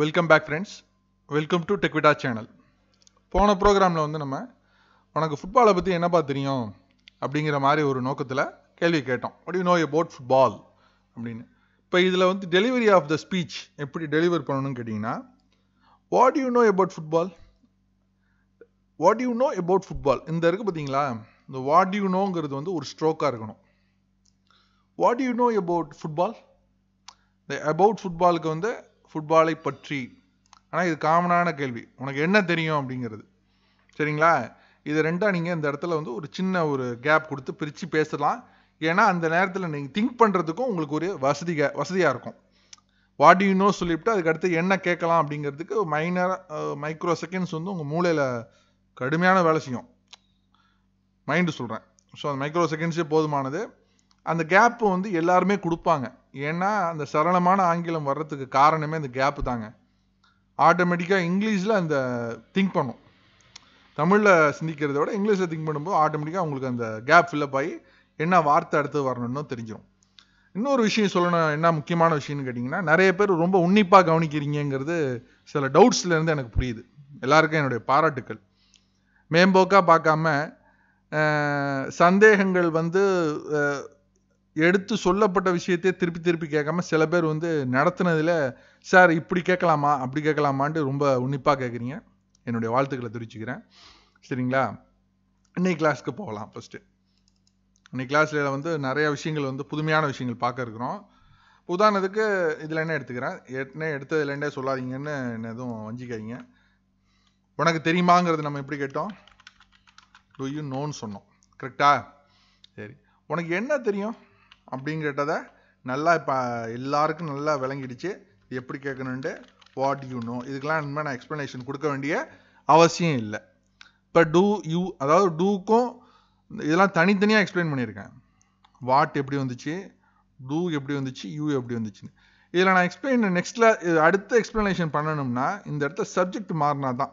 welcome back friends welcome to டெக்விடா channel போன ப்ரோக்ராமில் வந்து நம்ம உனக்கு ஃபுட்பாலை பற்றி என்னப்பா தெரியும் அப்படிங்கிற மாதிரி ஒரு நோக்கத்தில் கேள்வி கேட்டோம் அப்படி நோ அபவுட் ஃபுட்பால் அப்படின்னு இப்போ இதில் வந்து டெலிவரி ஆஃப் த ஸ்பீச் எப்படி டெலிவர் பண்ணணும்னு கேட்டிங்கன்னா what you know about football what you know about football இந்த இருக்குது பார்த்தீங்களா இந்த வாட் யூ நோங்கிறது வந்து ஒரு ஸ்ட்ரோக்காக இருக்கணும் what you know about football இந்த அபவுட் ஃபுட்பாலுக்கு வந்து ஃபுட்பாலை பற்றி ஆனால் இது காமனான கேள்வி உனக்கு என்ன தெரியும் அப்படிங்கிறது சரிங்களா இது ரெண்டாக நீங்கள் இந்த இடத்துல வந்து ஒரு சின்ன ஒரு கேப் கொடுத்து பிரித்து பேசலாம் ஏன்னா அந்த நேரத்தில் நீங்கள் திங்க் பண்ணுறதுக்கும் உங்களுக்கு ஒரு வசதி வசதியாக இருக்கும் வாட் யூ நோ சொல்லிவிட்டு அதுக்கடுத்து என்ன கேட்கலாம் அப்படிங்கிறதுக்கு மைனர் மைக்ரோ செகண்ட்ஸ் வந்து உங்கள் மூளையில் கடுமையான வேலை செய்யும் மைண்டு சொல்கிறேன் ஸோ அந்த மைக்ரோ செகண்ட்ஸே போதுமானது அந்த கேப்பு வந்து எல்லாருமே கொடுப்பாங்க ஏன்னா அந்த சரளமான ஆங்கிலம் வர்றதுக்கு காரணமே அந்த கேப்பு தாங்க ஆட்டோமேட்டிக்காக இங்கிலீஷில் அந்த திங்க் பண்ணும் தமிழில் சிந்திக்கிறத விட இங்கிலீஷில் திங்க் பண்ணும்போது ஆட்டோமேட்டிக்காக அவங்களுக்கு அந்த கேப் ஃபில்லப் ஆகி என்ன வார்த்தை அடுத்து வரணும்னு தெரிஞ்சிடும் இன்னொரு விஷயம் சொல்லணும் என்ன முக்கியமான விஷயம்னு கேட்டிங்கன்னா நிறைய பேர் ரொம்ப உன்னிப்பாக கவனிக்கிறீங்கிறது சில டவுட்ஸ்லேருந்து எனக்கு புரியுது எல்லாருக்கும் என்னுடைய பாராட்டுக்கள் மேம்போக்காக பார்க்காம சந்தேகங்கள் வந்து எடுத்து சொல்லப்பட்ட விஷயத்தையே திருப்பி திருப்பி கேட்காம சில பேர் வந்து நடத்துனதில் சார் இப்படி கேட்கலாமா அப்படி கேட்கலாமான்ட்டு ரொம்ப உன்னிப்பாக கேட்குறீங்க என்னுடைய வாழ்த்துக்களை தெரிவிச்சுக்கிறேன் சரிங்களா இன்னைக்கு கிளாஸ்க்கு போகலாம் ஃபஸ்ட்டு இன்னைக்கு கிளாஸில் வந்து நிறைய விஷயங்கள் வந்து புதுமையான விஷயங்கள் பார்க்க இருக்கிறோம் உதாரணத்துக்கு இதில் என்ன எடுத்துக்கிறேன் எடுத்து எடுத்ததுல என்ன சொல்லாதீங்கன்னு என்ன எதுவும் வஞ்சிக்காதீங்க உனக்கு தெரியுமாங்கிறது நம்ம எப்படி கேட்டோம் டூ யூ நோன்னு சொன்னோம் கரெக்டா சரி உனக்கு என்ன தெரியும் அப்படிங்கிறத நல்லா இப்போ எல்லாருக்கும் நல்லா விளங்கிடுச்சு எப்படி கேட்கணுன்ட்டு வாட் யூ நோ இதுக்கெல்லாம் இனிமேல் நான் எக்ஸ்ப்ளனேஷன் கொடுக்க வேண்டிய அவசியம் இல்லை இப்போ டூ யூ அதாவது டூக்கும் இதெல்லாம் தனித்தனியாக எக்ஸ்பிளைன் பண்ணியிருக்கேன் வாட் எப்படி வந்துச்சு டூ எப்படி வந்துச்சு யூ எப்படி வந்துச்சுன்னு இதில் நான் எக்ஸ்பிளைன் நெக்ஸ்ட்டில் அடுத்த எக்ஸ்ப்ளனேஷன் பண்ணணும்னா இந்த இடத்த சப்ஜெக்ட் மாறினா தான்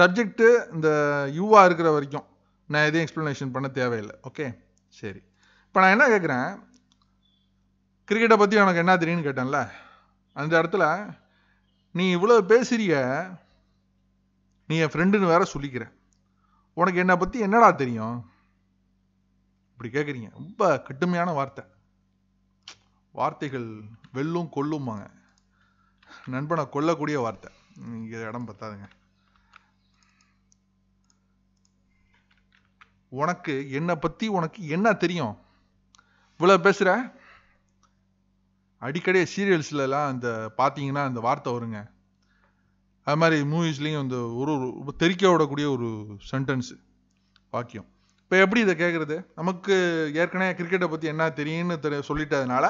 சப்ஜெக்ட்டு இந்த யூவாக இருக்கிற வரைக்கும் நான் எதையும் எக்ஸ்ப்ளனேஷன் பண்ண தேவையில்லை ஓகே சரி இப்போ நான் என்ன கேட்குறேன் கிரிக்கெட்டை பற்றி உனக்கு என்ன தெரியும்னு கேட்டேன்ல அந்த இடத்துல நீ இவ்வளோ பேசுறிய நீ என் ஃப்ரெண்டுன்னு வேற சொல்லிக்கிற உனக்கு என்னை பற்றி என்னடா தெரியும் இப்படி கேட்குறீங்க ரொம்ப கட்டுமையான வார்த்தை வார்த்தைகள் வெல்லும் கொல்லுமாங்க நண்பனை கொல்லக்கூடிய வார்த்தை நீங்கள் இடம் பத்தாதுங்க உனக்கு என்னை பற்றி உனக்கு என்ன தெரியும் இவ்வளோ பேசுகிற அடிக்கடி சீரியல்ஸ்லலாம் அந்த பார்த்தீங்கன்னா அந்த வார்த்தை வருங்க அது மாதிரி மூவிஸ்லேயும் அந்த ஒரு ஒரு தெரிக்க விடக்கூடிய ஒரு சென்டென்ஸு வாக்கியம் இப்போ எப்படி இதை கேட்குறது நமக்கு ஏற்கனவே கிரிக்கெட்டை பற்றி என்ன தெரியும்னு தெரிய சொல்லிட்டதுனால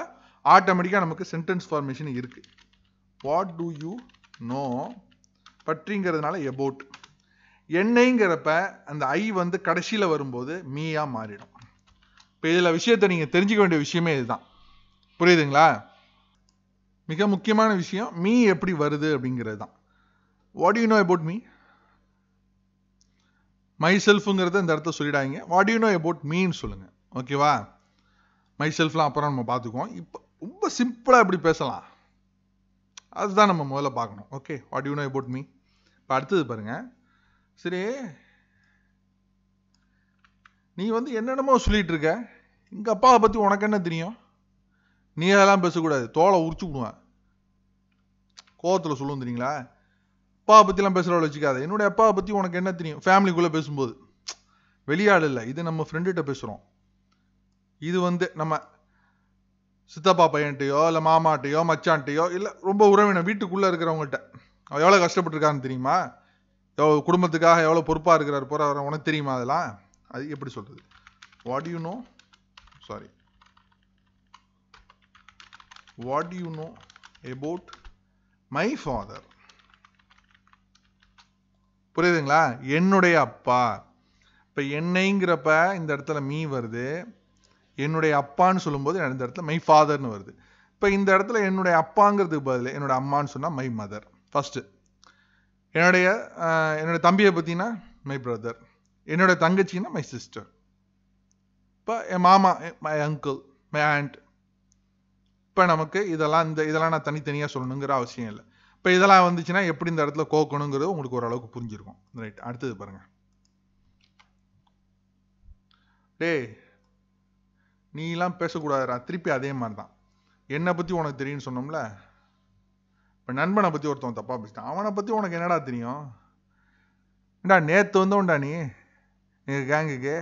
ஆட்டோமேட்டிக்காக நமக்கு சென்டென்ஸ் ஃபார்மேஷன் இருக்குது வாட் டூ யூ நோ பற்றிங்கிறதுனால எபவுட் என்னைங்கிறப்ப அந்த ஐ வந்து கடைசியில் வரும்போது மீயாக மாறிடும் இப்போ இதில் விஷயத்த நீங்கள் தெரிஞ்சுக்க வேண்டிய விஷயமே இதுதான் புரியுதுங்களா மிக முக்கியமான விஷயம் மீ எப்படி வருது அப்படிங்கிறது தான் what you know about me my செல்ஃபுங்கிறத இந்த இடத்த சொல்லிடாங்க வாட் யூ நோ அபவுட் மீன்னு சொல்லுங்கள் ஓகேவா மை செல்ஃப்லாம் அப்புறம் நம்ம பார்த்துக்குவோம் இப்போ ரொம்ப சிம்பிளாக எப்படி பேசலாம் அதுதான் நம்ம முதல்ல பார்க்கணும் okay what you know about me இப்போ அடுத்தது பாருங்கள் சரி நீ வந்து என்னென்னமோ சொல்லிட்டு இருக்க எங்கள் அப்பாவை பற்றி உனக்கு என்ன தெரியும் நீ அதெல்லாம் பேசக்கூடாது தோலை உரிச்சு விடுவேன் கோவத்தில் சொல்லுவோம் தெரியுங்களா அப்பாவை பற்றிலாம் பேசுகிறவளை வச்சுக்காது என்னுடைய அப்பாவை பற்றி உனக்கு என்ன தெரியும் ஃபேமிலிக்குள்ளே பேசும்போது வெளியாள் இல்லை இது நம்ம ஃப்ரெண்டுகிட்ட பேசுகிறோம் இது வந்து நம்ம சித்தப்பா பையன்ட்டையோ இல்லை மாமாட்டையோ மச்சான்ட்டையோ இல்லை ரொம்ப உறவினர் வீட்டுக்குள்ளே இருக்கிறவங்கள்ட்ட அவள் எவ்வளோ இருக்கான்னு தெரியுமா எவ்வளோ குடும்பத்துக்காக எவ்வளோ பொறுப்பாக இருக்கிறார் போகிற உனக்கு தெரியுமா அதெல்லாம் அது எப்படி சொல்கிறது what you know sorry what you know about my father புரியுதுங்களா என்னுடைய அப்பா இப்போ என்னைங்கிறப்ப இந்த இடத்துல மீ வருது என்னுடைய அப்பான்னு சொல்லும்போது இந்த இடத்துல மை ஃபாதர்னு வருது இப்போ இந்த இடத்துல என்னுடைய அப்பாங்கிறதுக்கு பதில் என்னோட அம்மான்னு சொன்னால் மை மதர் ஃபஸ்ட்டு என்னுடைய என்னுடைய தம்பியை பற்றினா மை பிரதர் என்னோட தங்கச்சின்னா மை சிஸ்டர் இப்போ என் மாமா மை அங்கிள் மை ஆண்ட் இப்போ நமக்கு இதெல்லாம் இந்த இதெல்லாம் நான் தனித்தனியாக சொல்லணுங்கிற அவசியம் இல்லை இப்போ இதெல்லாம் வந்துச்சுன்னா எப்படி இந்த இடத்துல கோக்கணுங்கிறது உங்களுக்கு ஓரளவுக்கு புரிஞ்சிருக்கும் ரைட் அடுத்தது பாருங்க டே நீலாம் பேசக்கூடாதுரா திருப்பி அதே மாதிரி தான் என்னை பற்றி உனக்கு தெரியும்னு சொன்னோம்ல இப்போ நண்பனை பற்றி ஒருத்தவன் தப்பாக பேசிட்டான் அவனை பற்றி உனக்கு என்னடா தெரியும் ஏண்டா நேற்று வந்தவன்டா நீ எங்கள் கேங்குக்கு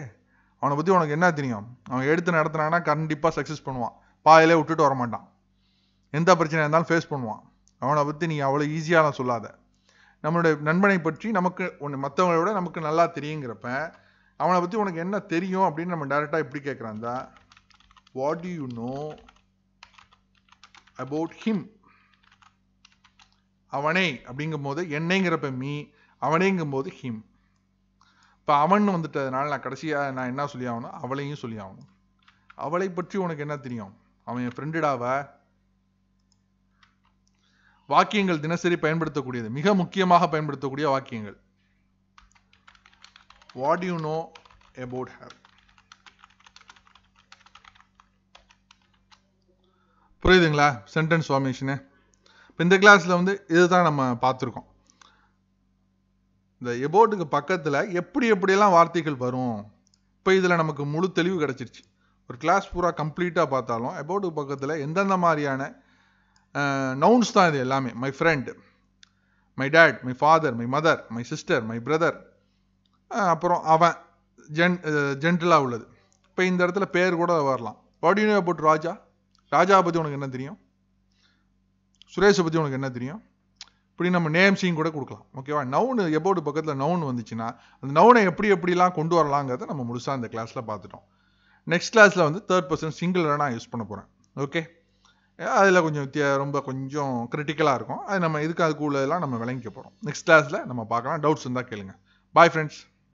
அவனை பற்றி உனக்கு என்ன தெரியும் அவன் எடுத்து நடத்துனாங்கன்னா கண்டிப்பாக சக்ஸஸ் பண்ணுவான் பாயிலே விட்டுட்டு வரமாட்டான் எந்த பிரச்சனை இருந்தாலும் ஃபேஸ் பண்ணுவான் அவனை பற்றி நீ அவ்வளோ ஈஸியாலாம் சொல்லாத நம்மளுடைய நண்பனை பற்றி நமக்கு ஒன்று மற்றவங்களை விட நமக்கு நல்லா தெரியுங்கிறப்ப அவனை பற்றி உனக்கு என்ன தெரியும் அப்படின்னு நம்ம டேரெக்டாக எப்படி கேட்குறாந்தா what do you know about him அவனை அப்படிங்கும் போது என்னைங்கிறப்ப மீ அவனேங்கும் போது ஹிம் இப்போ அவன் வந்துட்டதுனால நான் கடைசியாக நான் என்ன சொல்லி ஆகணும் அவளையும் சொல்லி ஆகணும் அவளை பற்றி உனக்கு என்ன தெரியும் அவன் என் ஃப்ரெண்டுடாவ வாக்கியங்கள் தினசரி பயன்படுத்தக்கூடியது மிக முக்கியமாக பயன்படுத்தக்கூடிய வாக்கியங்கள் what you know about her புரியுதுங்களா சென்டென்ஸ் ஃபார்மேஷனு இப்போ இந்த கிளாஸில் வந்து இதுதான் நம்ம பார்த்துருக்கோம் இந்த எபோட்டுக்கு பக்கத்தில் எப்படி எப்படியெல்லாம் வார்த்தைகள் வரும் இப்போ இதில் நமக்கு முழு தெளிவு கிடச்சிருச்சு ஒரு கிளாஸ் பூரா கம்ப்ளீட்டாக பார்த்தாலும் எபோட்டுக்கு பக்கத்தில் எந்தெந்த மாதிரியான நவுன்ஸ் தான் இது எல்லாமே my friend my dad my father my mother my sister my brother அப்புறம் அவன் ஜென் ஜென்ரலாக உள்ளது இப்போ இந்த இடத்துல பேர் கூட வரலாம் வாடினோ அபவுட் ராஜா ராஜா பற்றி உனக்கு என்ன தெரியும் சுரேஷை பற்றி உனக்கு என்ன தெரியும் இப்படி நம்ம நேம்ஸையும் கூட கொடுக்கலாம் ஓகேவா நவுன் எபோர்டு பக்கத்தில் நவுன் வந்துச்சுன்னா அந்த நவுனை எப்படி எப்படிலாம் கொண்டு வரலாங்கிறத நம்ம முழுசாக இந்த கிளாஸில் பார்த்துட்டோம் நெக்ஸ்ட் கிளாஸில் வந்து தேர்ட் பர்சன் சிங்கிளராக நான் யூஸ் பண்ண போகிறேன் ஓகே அதில் கொஞ்சம் வித்தியா ரொம்ப கொஞ்சம் கிரிட்டிக்கலாக இருக்கும் அது நம்ம இதுக்கு அதுக்குள்ளதெல்லாம் நம்ம விளங்கிக்க போகிறோம் நெக்ஸ்ட் கிளாஸில் நம்ம பார்க்கலாம் டவுட்ஸ் இருந்தால் கேளுங்க பாய் ஃப்ரெண்ட்ஸ்